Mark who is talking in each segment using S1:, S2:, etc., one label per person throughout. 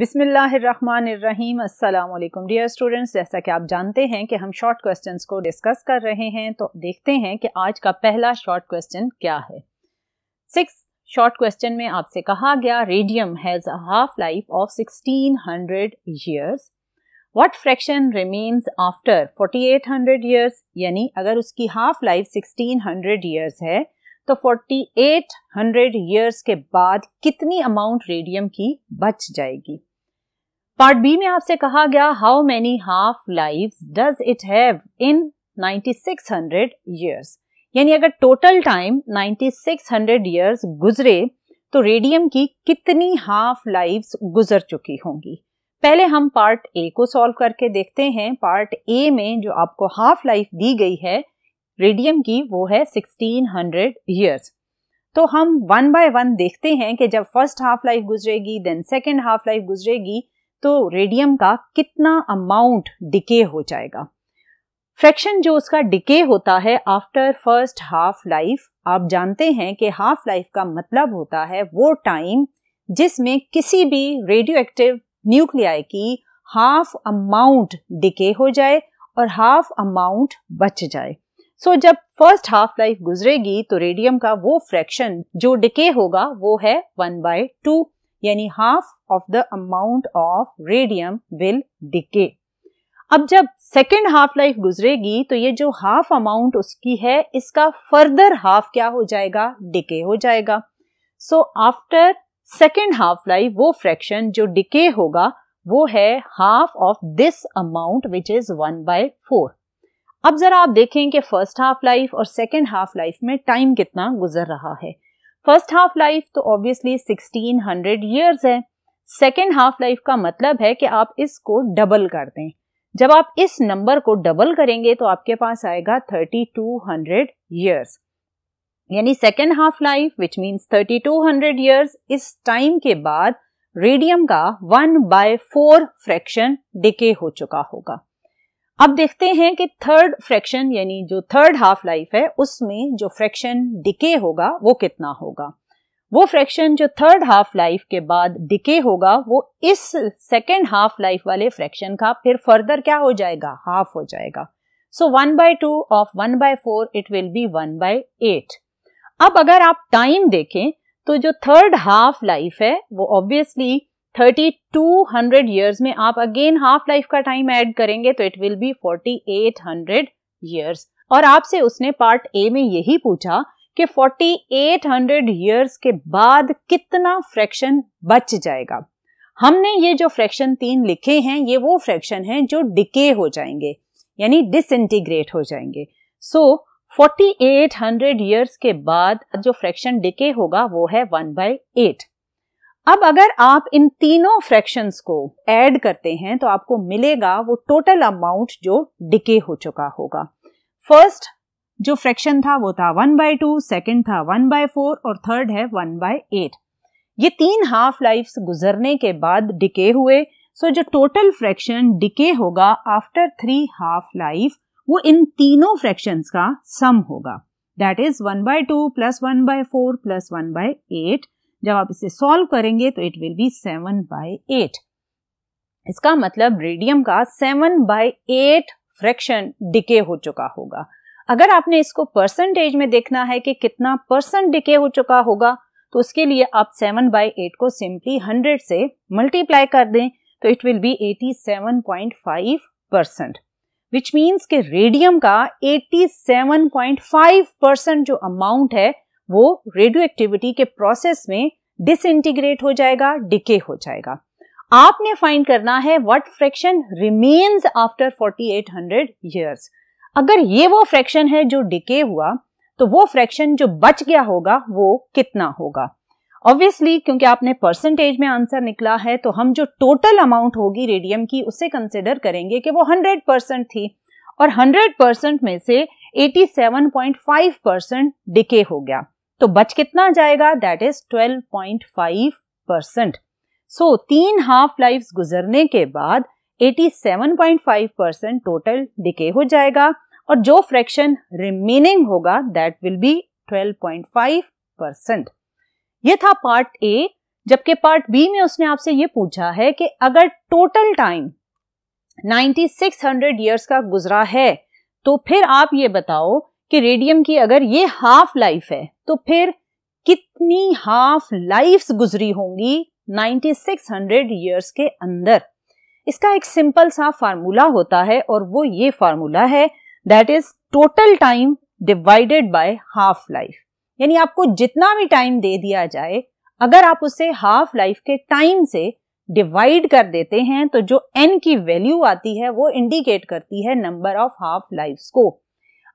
S1: बिसमीम अल्लाम dear students जैसा कि आप जानते हैं कि हम शॉर्ट क्वेश्चंस को डिस्कस कर रहे हैं तो देखते हैं कि आज का पहला शॉर्ट क्वेश्चन क्या है सिक्स शॉर्ट क्वेश्चन में आपसे कहा गया radium has a half life of 1600 years what fraction remains after forty eight hundred years यानी अगर उसकी half life sixteen hundred years है तो फोर्टी एट हंड्रेड ईयर्स के बाद कितनी अमाउंट रेडियम की बच जाएगी पार्ट बी में आपसे कहा गया how many half life does it have in 9600 years यानी अगर टोटल टाइम 9600 इयर्स गुजरे तो रेडियम की कितनी हाफ लाइफ गुजर चुकी होंगी पहले हम पार्ट ए को सॉल्व करके देखते हैं पार्ट ए में जो आपको हाफ लाइफ दी गई है रेडियम की वो है 1600 ईयर्स तो हम वन बाय वन देखते हैं कि जब फर्स्ट हाफ लाइफ गुजरेगी देन सेकेंड हाफ लाइफ गुजरेगी तो रेडियम का कितना अमाउंट डिके हो जाएगा फ्रैक्शन जो उसका डिके होता है आफ्टर फर्स्ट हाफ लाइफ आप जानते हैं कि हाफ लाइफ का मतलब होता है वो टाइम जिसमें किसी भी रेडियो एक्टिव न्यूक्लियाई की हाफ अमाउंट डिके हो जाए और हाफ अमाउंट बच जाए सो so, जब फर्स्ट हाफ लाइफ गुजरेगी तो रेडियम का वो फ्रैक्शन जो डिके होगा वो है वन बाय टू यानी half of the amount of radium will decay अब जब सेकेंड हाफ लाइफ गुजरेगी तो ये जो हाफ अमाउंट उसकी है इसका फर्दर हाफ क्या हो जाएगा डिके हो जाएगा so after second half life वो फ्रैक्शन जो डिके होगा वो है half of this amount which is one by four अब जरा आप देखें कि फर्स्ट हाफ लाइफ और सेकेंड हाफ लाइफ में टाइम कितना गुजर रहा है फर्स्ट हाफ लाइफ तो ऑब्वियसली 1600 ईयर्स है सेकेंड हाफ लाइफ का मतलब है कि आप इसको डबल कर दें जब आप इस नंबर को डबल करेंगे तो आपके पास आएगा 3200 ईयर्स यानी second half life which means 3200 years इस टाइम के बाद रेडियम का one by four fraction decay हो चुका होगा अब देखते हैं कि थर्ड फ्रैक्शन यानी जो थर्ड हाफ लाइफ है उसमें जो फ्रैक्शन डिके होगा वो कितना होगा वो फ्रैक्शन जो थर्ड हाफ लाइफ के बाद डिके होगा वो इस सेकेंड हाफ लाइफ वाले फ्रैक्शन का फिर फर्दर क्या हो जाएगा हाफ हो जाएगा so one by two of one by four it will be one by eight अब अगर आप टाइम देखें तो जो थर्ड हाफ लाइफ है वो obviously thirty two hundred years में आप अगेन हाफ लाइफ का टाइम ऐड करेंगे तो it will be forty eight hundred years और आपसे उसने पार्ट ए में यही पूछा कि फोर्टी एट हंड्रेड ईयर्स के बाद कितना फ्रैक्शन बच जाएगा हमने ये जो फ्रैक्शन तीन लिखे हैं ये वो फ्रैक्शन हैं जो डिके हो जाएंगे यानी डिसइंटीग्रेट हो जाएंगे so forty eight hundred years के बाद जो फ्रैक्शन डिके होगा वो है वन बाई एट अब अगर आप इन तीनों फ्रैक्शंस को ऐड करते हैं तो आपको मिलेगा वो टोटल अमाउंट जो डिके हो चुका होगा फर्स्ट जो फ्रैक्शन था वो था वन बाय टू सेकेंड था वन बाय फोर और थर्ड है वन बाय एट ये तीन हाफ लाइफ गुजरने के बाद डिके हुए सो जो टोटल फ्रैक्शन डिके होगा आफ्टर थ्री हाफ लाइफ वो इन तीनों फ्रैक्शंस का सम होगा that is one by two plus one by four plus one by eight जब आप इसे सॉल्व करेंगे तो it will be seven by eight इसका मतलब रेडियम का seven by eight fraction decay हो चुका होगा अगर आपने इसको परसेंटेज में देखना है कि कितना परसेंट डिके हो चुका होगा तो उसके लिए आप सेवन बाई एट को सिंपली हंड्रेड से मल्टीप्लाई कर दें तो it will be eighty seven point five percent which means के रेडियम का eighty seven point five percent जो अमाउंट है वो रेडियो एक्टिविटी के प्रोसेस में डिसइंटीग्रेट हो जाएगा डिके हो जाएगा आपने फाइंड करना है what fraction remains after 4800 years अगर ये वो फ्रैक्शन है जो डिके हुआ तो वो फ्रैक्शन जो बच गया होगा वो कितना होगा ऑब्वियसली क्योंकि आपने परसेंटेज में आंसर निकला है तो हम जो टोटल अमाउंट होगी रेडियम की उसे कंसिडर करेंगे कि वो हंड्रेड परसेंट थी और हंड्रेड परसेंट में से 87.5 परसेंट डिके हो गया तो बच कितना जाएगा दैट इज 12.5 परसेंट सो तीन हाफ लाइफ गुजरने के बाद 87.5 परसेंट टोटल डिके हो जाएगा और जो फ्रैक्शन रिमेनिंग होगा दैट विल बी 12.5 परसेंट ये था पार्ट ए जबकि पार्ट बी में उसने आपसे ये पूछा है कि अगर टोटल टाइम 9600 ईयर्स का गुजरा है तो फिर आप ये बताओ कि रेडियम की अगर ये हाफ लाइफ है तो फिर कितनी हाफ लाइफ गुजरी होंगी 9600 इयर्स के अंदर इसका एक सिंपल सा फार्मूला होता है और वो ये फार्मूला है that is total time divided by half life यानी आपको जितना भी टाइम दे दिया जाए अगर आप उसे हाफ लाइफ के टाइम से डिवाइड कर देते हैं तो जो एन की वैल्यू आती है वो इंडिकेट करती है नंबर ऑफ हाफ लाइफ्स को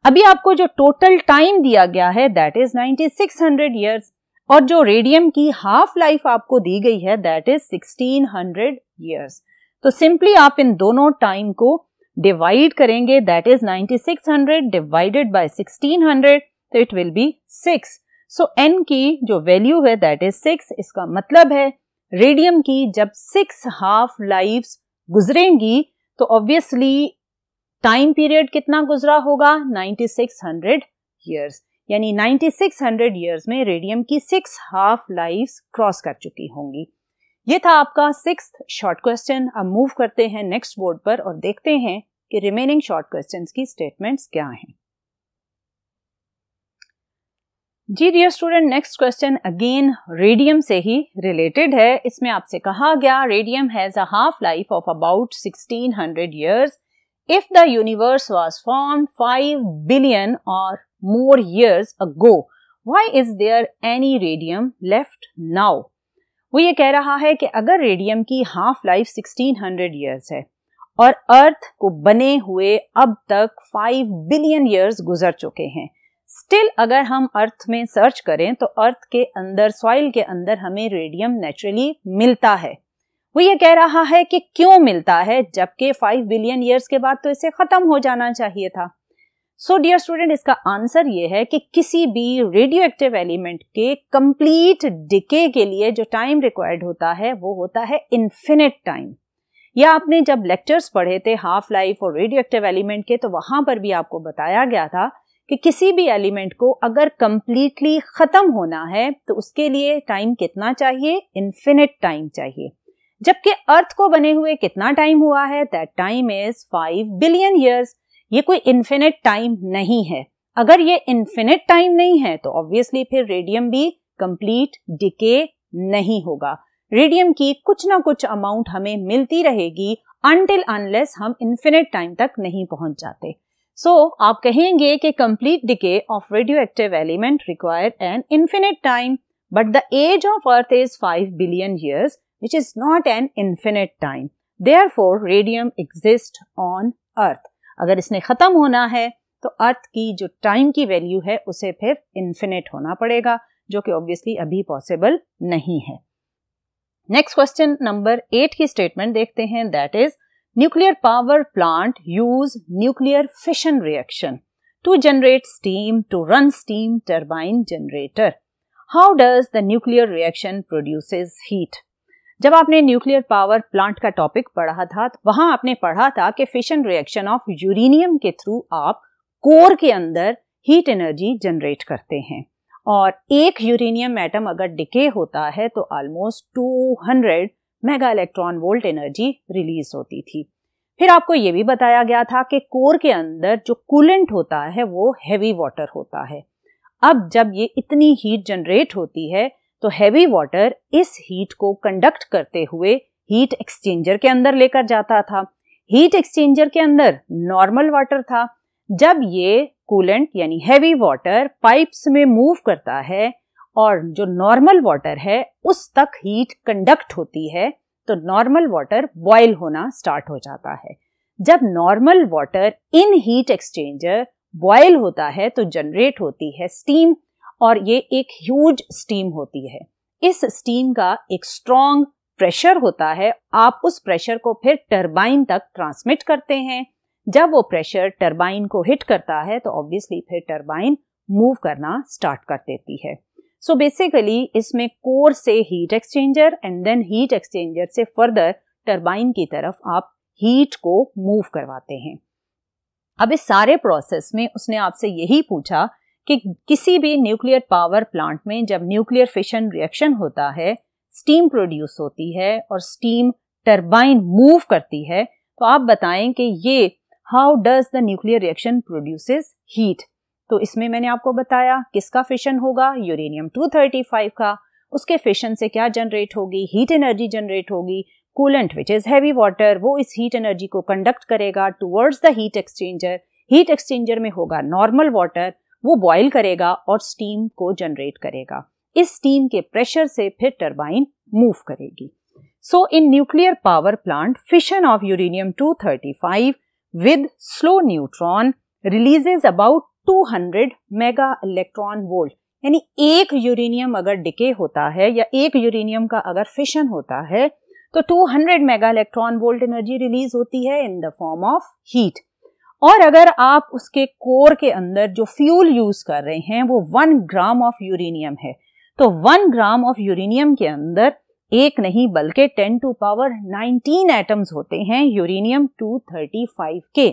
S1: अभी आपको जो टोटल टाइम दिया गया है दैट इज 9600 सिक्स ईयर्स और जो रेडियम की हाफ लाइफ आपको दी गई है दैट इज 1600 हंड्रेड ईयर्स तो सिंपली आप इन दोनों टाइम को डिवाइड करेंगे दैट इज 9600 डिवाइडेड बाय 1600 तो it will be six so N की जो वैल्यू है दैट इज सिक्स इसका मतलब है रेडियम की जब सिक्स हाफ लाइफ गुजरेंगी तो ऑब्वियसली टाइम पीरियड कितना गुजरा होगा 9600 ईयर्स यानी 9600 ईयर्स में रेडियम की सिक्स हाफ लाइफ क्रॉस कर चुकी होंगी ये था आपका सिक्स शॉर्ट क्वेश्चन अब मूव करते हैं नेक्स्ट बोर्ड पर और देखते हैं कि रिमेनिंग शॉर्ट क्वेश्चंस की स्टेटमेंट्स क्या हैं जी dear student next question again radium से ही रिलेटेड है इसमें आपसे कहा गया radium has a half life of about 1600 years if the universe was form five billion or more years ago why is there any radium left now वो ये कह रहा है कि अगर रेडियम की हाफ लाइफ 1600 ईयर्स है और अर्थ को बने हुए अब तक 5 बिलियन ईयर्स गुजर चुके हैं स्टिल अगर हम अर्थ में सर्च करें तो अर्थ के अंदर सॉइल के अंदर हमें रेडियम नेचुरली मिलता है वो ये कह रहा है कि क्यों मिलता है जबकि फाइव बिलियन ईयर्स के बाद तो इसे खत्म हो जाना चाहिए था सो डियर स्टूडेंट इसका आंसर ये है कि किसी भी रेडियो एक्टिव एलिमेंट के कंप्लीट डिके के लिए जो टाइम रिक्वायर्ड होता है वो होता है इन्फिनिट टाइम या आपने जब लेक्चर्स पढ़े थे हाफ लाइफ और रेडियो एक्टिव एलिमेंट के तो वहां पर भी आपको बताया गया था कि किसी भी एलिमेंट को अगर कंप्लीटली खत्म होना है तो उसके लिए टाइम कितना चाहिए इन्फिनिट टाइम चाहिए जबकि अर्थ को बने हुए कितना टाइम हुआ है that time is five billion years ये कोई इन्फिनिट टाइम नहीं है अगर ये इन्फिनिट टाइम नहीं है तो ऑब्वियसली फिर रेडियम भी कंप्लीट डिके नहीं होगा रेडियम की कुछ ना कुछ अमाउंट हमें मिलती रहेगी अनटिल अनलेस हम इन्फिनिट टाइम तक नहीं पहुंच जाते सो so, आप कहेंगे कि complete decay of radio active element require an infinite time but the age of earth is five billion years which is not an infinite time. Therefore, radium exists on Earth. अगर इसने ख़त्म होना है तो अर्थ की जो टाइम की value है उसे फिर इन्फिनेट होना पड़ेगा जो कि ऑब्वियसली अभी पॉसिबल नहीं है नेक्स्ट क्वेश्चन नंबर एट की स्टेटमेंट देखते हैं that is nuclear power plant use nuclear fission reaction to generate steam to run steam turbine generator how does the nuclear reaction produces heat जब आपने nuclear power plant का topic पढ़ा था वहां आपने पढ़ा था कि फिशन रिएक्शन ऑफ यूरेनियम के थ्रू आप कोर के अंदर हीट एनर्जी जनरेट करते हैं और एक यूरेनियम एटम अगर डिके होता है तो almost 200 mega electron volt energy release होती थी फिर आपको ये भी बताया गया था कि कोर के अंदर जो कूलेंट होता है वो हैवी वाटर होता है अब जब ये इतनी हीट जनरेट होती है तो हैवी वाटर इस हीट को कंडक्ट करते हुए हीट एक्सचेंजर के अंदर लेकर जाता था हीट एक्सचेंजर के अंदर नॉर्मल वाटर था जब ये कूलेंट यानी हैवी वाटर पाइप्स में मूव करता है और जो नॉर्मल वाटर है उस तक हीट कंडक्ट होती है तो नॉर्मल वाटर बॉयल होना स्टार्ट हो जाता है जब normal water in heat exchanger boil होता है तो जनरेट होती है स्टीम और ये एक ह्यूज स्टीम होती है इस स्टीम का एक स्ट्रॉन्ग प्रेशर होता है आप उस प्रेशर को फिर टर्बाइन तक ट्रांसमिट करते हैं जब वो प्रेशर टर्बाइन को हिट करता है तो ऑब्वियसली फिर टर्बाइन मूव करना स्टार्ट कर देती है सो so बेसिकली इसमें कोर से heat exchanger and then heat exchanger से फर्दर टर्बाइन की तरफ आप हीट को मूव करवाते हैं अब इस सारे प्रोसेस में उसने आपसे यही पूछा कि किसी भी न्यूक्लियर पावर प्लांट में जब न्यूक्लियर फिशन रिएक्शन होता है स्टीम प्रोड्यूस होती है और स्टीम टरबाइन मूव करती है तो आप बताएं कि ये how does the nuclear reaction produces heat तो इसमें मैंने आपको बताया किसका फिशन होगा यूरेनियम 235 का उसके फिशन से क्या जनरेट होगी हीट एनर्जी जनरेट होगी coolant which is heavy water वो इस हीट एनर्जी को कंडक्ट करेगा towards the heat exchanger heat exchanger में होगा नॉर्मल वाटर वो बॉयल करेगा और स्टीम को जनरेट करेगा इस स्टीम के प्रेशर से फिर टरबाइन मूव करेगी so in nuclear power plant fission of uranium 235 with slow neutron releases about 200 mega electron volt यानी एक यूरेनियम अगर डिके होता है या एक यूरेनियम का अगर फिशन होता है तो 200 mega electron volt energy release होती है in the form of heat और अगर आप उसके कोर के अंदर जो फ्यूल यूज कर रहे हैं वो वन ग्राम ऑफ यूरेनियम है तो वन ग्राम ऑफ यूरेनियम के अंदर एक नहीं बल्कि ten to power nineteen atoms होते हैं यूरेनियम फाइव के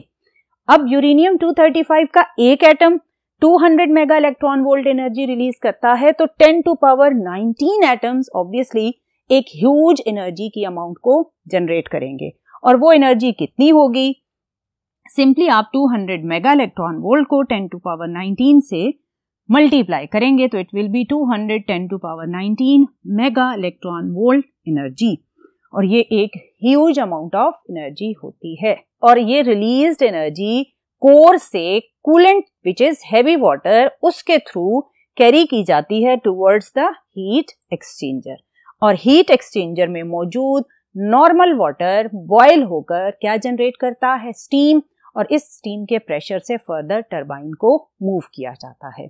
S1: अब यूरेनियम फाइव का एक atom 200 mega electron volt energy release करता है तो 10 टू पावर 19 एटम्स ऑब्वियसली एक ह्यूज एनर्जी की अमाउंट को जनरेट करेंगे और वो एनर्जी कितनी होगी सिंपली आप 200 मेगा इलेक्ट्रॉन वोल्ट को 10 टू पावर 19 से मल्टीप्लाई करेंगे तो it will be ten to power 19 mega electron volt energy और ये एक ह्यूज अमाउंट ऑफ एनर्जी होती है और ये रिलीज एनर्जी कोर से coolant which is heavy water उसके थ्रू कैरी की जाती है टूवर्ड्स द हीट एक्सचेंजर और हीट एक्सचेंजर में मौजूद नॉर्मल वाटर बॉयल होकर क्या जनरेट करता है स्टीम और इस स्टीम के प्रेशर से फर्दर टरबाइन को मूव किया जाता है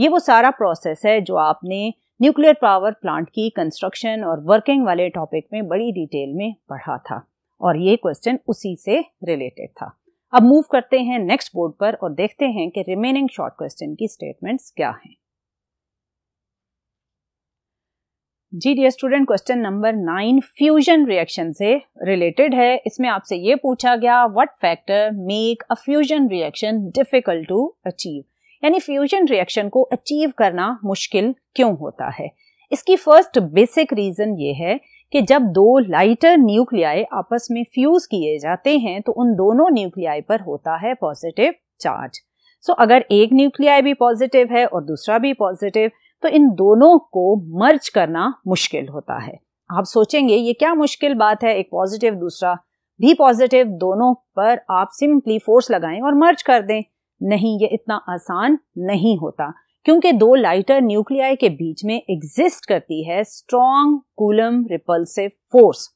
S1: ये वो सारा प्रोसेस है जो आपने न्यूक्लियर पावर प्लांट की कंस्ट्रक्शन और वर्किंग वाले टॉपिक में बड़ी डिटेल में पढ़ा था और ये क्वेश्चन उसी से रिलेटेड था अब मूव करते हैं नेक्स्ट बोर्ड पर और देखते हैं कि रिमेनिंग शॉर्ट क्वेश्चन की स्टेटमेंट्स क्या हैं जी dear student question number nine fusion reaction से रिलेटेड है इसमें आपसे ये पूछा गया what factor make a fusion reaction difficult to achieve यानी फ्यूजन रिएक्शन को अचीव करना मुश्किल क्यों होता है इसकी फर्स्ट बेसिक रीजन ये है कि जब दो लाइटर न्यूक्लियाई आपस में फ्यूज किए जाते हैं तो उन दोनों न्यूक्लियाई पर होता है पॉजिटिव चार्ज सो so, अगर एक न्यूक्लियाई भी पॉजिटिव है और दूसरा भी पॉजिटिव तो इन दोनों को मर्ज करना मुश्किल होता है आप सोचेंगे ये क्या मुश्किल बात है एक पॉजिटिव दूसरा भी पॉजिटिव दोनों पर आप सिंपली फोर्स लगाएं और मर्ज कर दें नहीं ये इतना आसान नहीं होता क्योंकि दो लाइटर न्यूक्लियाई के बीच में एग्जिस्ट करती है स्ट्रॉन्ग कूलम रिपल्सिव फोर्स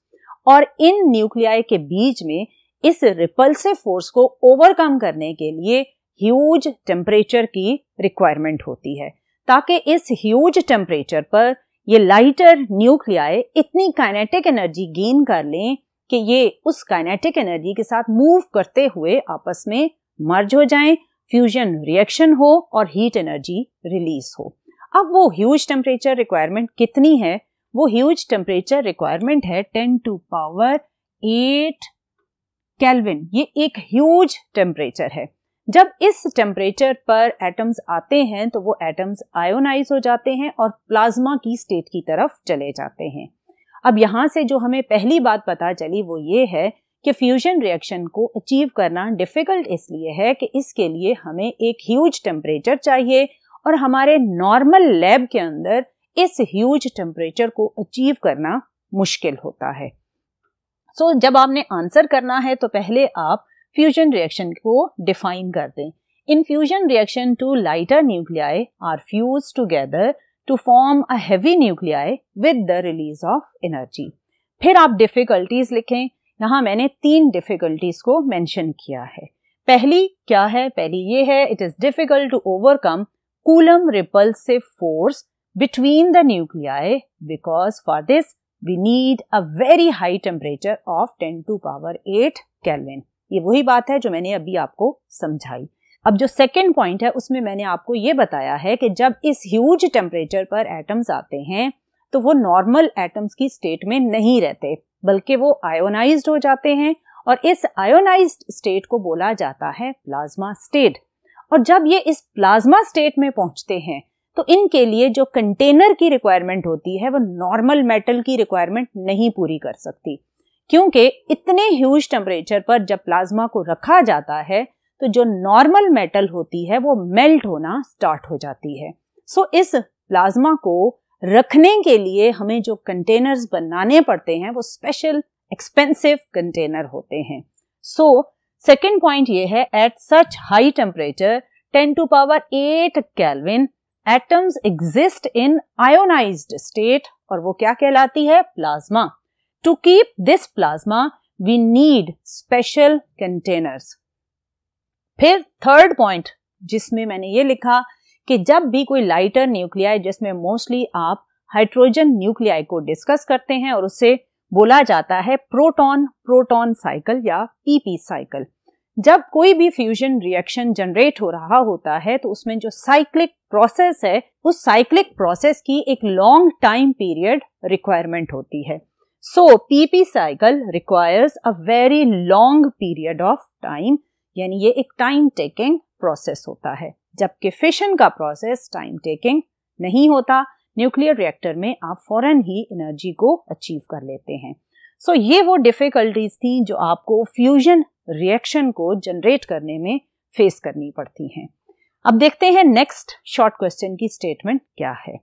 S1: और इन न्यूक्लियाई के बीच में इस रिपल्सिव फोर्स को ओवरकम करने के लिए ह्यूज टेम्परेचर की रिक्वायरमेंट होती है ताकि इस ह्यूज टेम्परेचर पर ये लाइटर न्यूक्लियाई इतनी काइनेटिक एनर्जी गेन कर लें कि ये उस काइनेटिक एनर्जी के साथ मूव करते हुए आपस में मर्ज हो जाएं, फ्यूजन रिएक्शन हो और हीट एनर्जी रिलीज हो अब वो ह्यूज टेम्परेचर रिक्वायरमेंट कितनी है वो ह्यूज टेम्परेचर रिक्वायरमेंट है ten to power eight kelvin ये एक ह्यूज टेम्परेचर है जब इस टेम्परेचर पर एटम्स आते हैं तो वो एटम्स आयोनाइज हो जाते हैं और प्लाज्मा की स्टेट की तरफ चले जाते हैं अब यहाँ से जो हमें पहली बात पता चली वो ये है कि फ्यूजन रिएक्शन को अचीव करना डिफ़िकल्ट इसलिए है कि इसके लिए हमें एक ह्यूज टेम्परेचर चाहिए और हमारे नॉर्मल लैब के अंदर इस ह्यूज टेम्परेचर को अचीव करना मुश्किल होता है सो so, जब आपने आंसर करना है तो पहले आप फ्यूजन रिएक्शन को डिफाइन कर दें fusion reaction two lighter nuclei are fuse together to form a heavy nuclei with the release of energy फिर आप डिफिकल्टीज लिखें यहां मैंने तीन डिफिकल्टीज को मेंशन किया है पहली क्या है पहली ये है it is difficult to overcome coulomb repulsive force between the nuclei because for this we need a very high temperature of 10 to power 8 kelvin ये वही बात है जो मैंने अभी आपको समझाई अब जो सेकेंड पॉइंट है उसमें मैंने आपको ये बताया है कि जब इस ह्यूज टेम्परेचर पर एटम्स आते हैं तो वो नॉर्मल एटम्स की स्टेट में नहीं रहते बल्कि वो आयोनाइज हो जाते हैं और इस आयोनाइज स्टेट को बोला जाता है प्लाज्मा स्टेट और जब ये इस प्लाज्मा स्टेट में पहुंचते हैं तो इनके लिए जो कंटेनर की रिक्वायरमेंट होती है वो नॉर्मल मेटल की रिक्वायरमेंट नहीं पूरी कर सकती क्योंकि इतने ह्यूज टेम्परेचर पर जब प्लाज्मा को रखा जाता है तो जो नॉर्मल मेटल होती है वो मेल्ट होना स्टार्ट हो जाती है सो so, इस प्लाज्मा को रखने के लिए हमें जो कंटेनर्स बनाने पड़ते हैं वो स्पेशल एक्सपेंसिव कंटेनर होते हैं सो सेकेंड पॉइंट ये है at such high temperature 10 to power 8 kelvin atoms exist in ionized state और वो क्या कहलाती है plasma To keep this plasma, we need special containers. फिर थर्ड पॉइंट जिसमें मैंने ये लिखा कि जब भी कोई लाइटर न्यूक्लियाई जिसमें मोस्टली आप हाइड्रोजन न्यूक्लियाई को डिस्कस करते हैं और उससे बोला जाता है प्रोटॉन प्रोटॉन साइकिल या पीपी साइकिल जब कोई भी फ्यूजन रिएक्शन जनरेट हो रहा होता है तो उसमें जो साइक्लिक प्रोसेस है उस साइक्लिक प्रोसेस की एक लॉन्ग टाइम पीरियड रिक्वायरमेंट होती है so PP cycle requires a very long period of time यानी ये एक टाइम टेकिंग प्रोसेस होता है जबकि फिशन का प्रोसेस टाइम टेकिंग नहीं होता न्यूक्लियर रिएक्टर में आप फौरन ही एनर्जी को अचीव कर लेते हैं सो so, ये वो डिफ़िकल्टीज थी जो आपको फ्यूजन रिएक्शन को जनरेट करने में फेस करनी पड़ती हैं अब देखते हैं नेक्स्ट शॉर्ट क्वेश्चन की स्टेटमेंट क्या है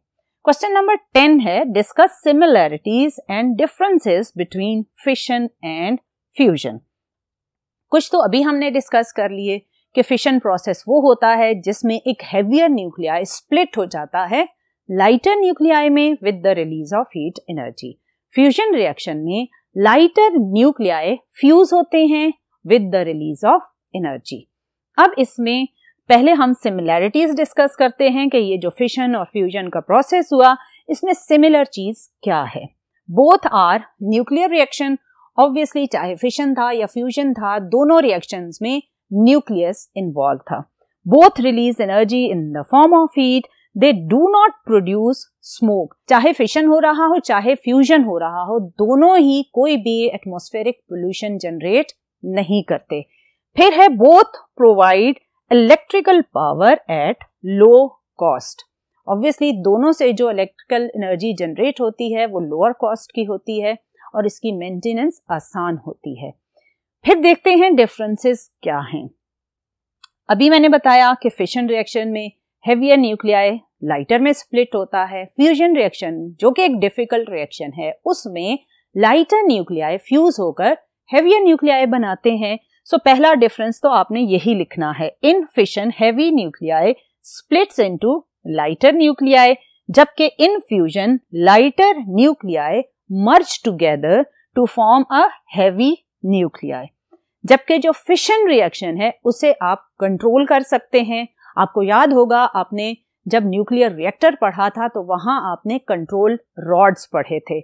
S1: क्वेश्चन नंबर टेन है discuss similarities and differences between fission and fusion कुछ तो अभी हमने डिस्कस कर लिए कि फिशन प्रोसेस वो होता है जिसमें एक हैवियर न्यूक्लियाई स्प्लिट हो जाता है लाइटर न्यूक्लियाई में with the release of heat energy fusion reaction में लाइटर न्यूक्लियाई फ्यूज होते हैं with the release of energy अब इसमें पहले हम सिमिलैरिटीज डिस्कस करते हैं कि ये जो फिशन और फ्यूजन का प्रोसेस हुआ इसमें सिमिलर चीज़ क्या है both are nuclear reaction obviously चाहे फिशन था या फ्यूजन था दोनों रिएक्शन में न्यूक्लियस इन्वॉल्व था both release energy in the form of heat they do not produce smoke चाहे फिशन हो रहा हो चाहे फ्यूजन हो रहा हो दोनों ही कोई भी एटमोस्फेरिक पोल्यूशन जनरेट नहीं करते फिर है both provide electrical power at low cost obviously दोनों से जो इलेक्ट्रिकल एनर्जी जनरेट होती है वो लोअर कॉस्ट की होती है और इसकी मेंटेनेंस आसान होती है फिर देखते हैं डिफरेंसेस क्या हैं अभी मैंने बताया कि फिशन रिएक्शन में हेवियर न्यूक्लियाई लाइटर में स्प्लिट होता है फ्यूजन रिएक्शन जो कि एक डिफिकल्ट रिएक्शन है उसमें लाइटर न्यूक्लियाई फ्यूज होकर हेवियर न्यूक्लियाई बनाते हैं सो so, पहला डिफरेंस तो आपने यही लिखना है in fission heavy nuclei splits into lighter nuclei जबकि in fusion lighter nuclei merge together to form a heavy nuclei जबकि जो फिशन रिएक्शन है उसे आप कंट्रोल कर सकते हैं आपको याद होगा आपने जब न्यूक्लियर रिएक्टर पढ़ा था तो वहां आपने कंट्रोल रॉड्स पढ़े थे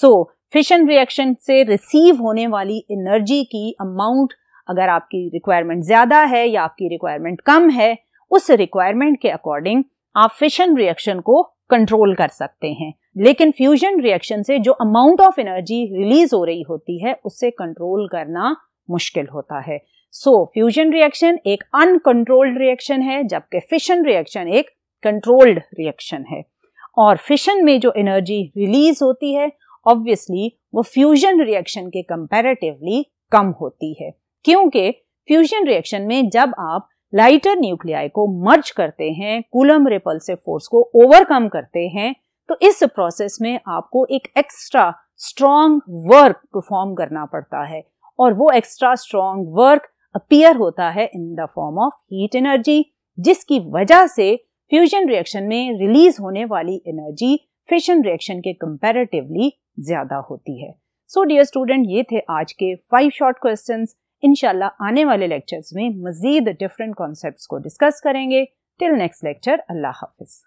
S1: सो फिशन रिएक्शन से रिसीव होने वाली एनर्जी की अमाउंट अगर आपकी रिक्वायरमेंट ज़्यादा है या आपकी रिक्वायरमेंट कम है उस रिक्वायरमेंट के अकॉर्डिंग आप फिशन रिएक्शन को कंट्रोल कर सकते हैं लेकिन फ्यूजन रिएक्शन से जो अमाउंट ऑफ एनर्जी रिलीज हो रही होती है उससे कंट्रोल करना मुश्किल होता है सो फ्यूजन रिएक्शन एक अनकंट्रोल्ड रिएक्शन है जबकि फिशन रिएक्शन एक कंट्रोल्ड रिएक्शन है और फिशन में जो एनर्जी रिलीज होती है ऑब्वियसली वो फ्यूजन रिएक्शन के कंपैरेटिवली कम होती है क्योंकि फ्यूजन रिएक्शन में जब आप लाइटर न्यूक्लियाई को मर्ज करते हैं कूलम रिपल्सिव फोर्स को ओवरकम करते हैं तो इस प्रोसेस में आपको एक एक्स्ट्रा स्ट्रॉन्ग वर्क परफॉर्म करना पड़ता है और वो एक्स्ट्रा स्ट्रॉन्ग वर्क अपियर होता है in the form of heat energy जिसकी वजह से फ्यूजन रिएक्शन में रिलीज होने वाली एनर्जी फिशन रिएक्शन के कंपेरेटिवली ज्यादा होती है सो डियर स्टूडेंट ये थे आज के फाइव शॉर्ट क्वेश्चंस इन आने वाले लेक्चर्स में मज़ीद डिफरेंट कॉन्सेप्ट को डिस्कस करेंगे टिल नेक्स्ट लेक्चर अल्लाह हाफिज़